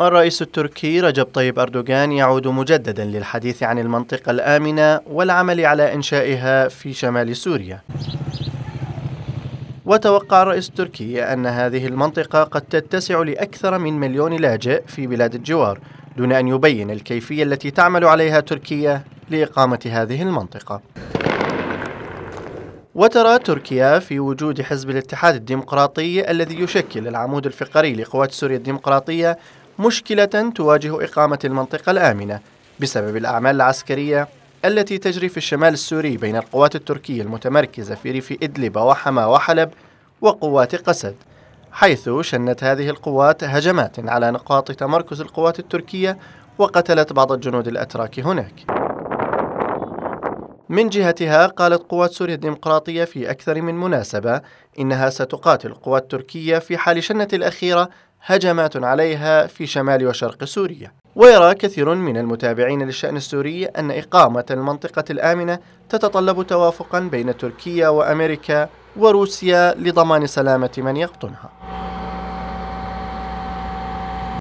الرئيس التركي رجب طيب أردوغان يعود مجددا للحديث عن المنطقة الآمنة والعمل على إنشائها في شمال سوريا وتوقع الرئيس التركي أن هذه المنطقة قد تتسع لأكثر من مليون لاجئ في بلاد الجوار دون أن يبين الكيفية التي تعمل عليها تركيا لإقامة هذه المنطقة وترى تركيا في وجود حزب الاتحاد الديمقراطي الذي يشكل العمود الفقري لقوات سوريا الديمقراطية مشكلة تواجه إقامة المنطقة الآمنة بسبب الأعمال العسكرية التي تجري في الشمال السوري بين القوات التركية المتمركزة في ريف إدلب وحما وحلب وقوات قسد حيث شنت هذه القوات هجمات على نقاط تمركز القوات التركية وقتلت بعض الجنود الأتراك هناك من جهتها قالت قوات سوريا الديمقراطية في أكثر من مناسبة إنها ستقاتل قوات تركية في حال شنت الأخيرة هجمات عليها في شمال وشرق سوريا ويرى كثير من المتابعين للشأن السوري أن إقامة المنطقة الآمنة تتطلب توافقا بين تركيا وأمريكا وروسيا لضمان سلامة من يقطنها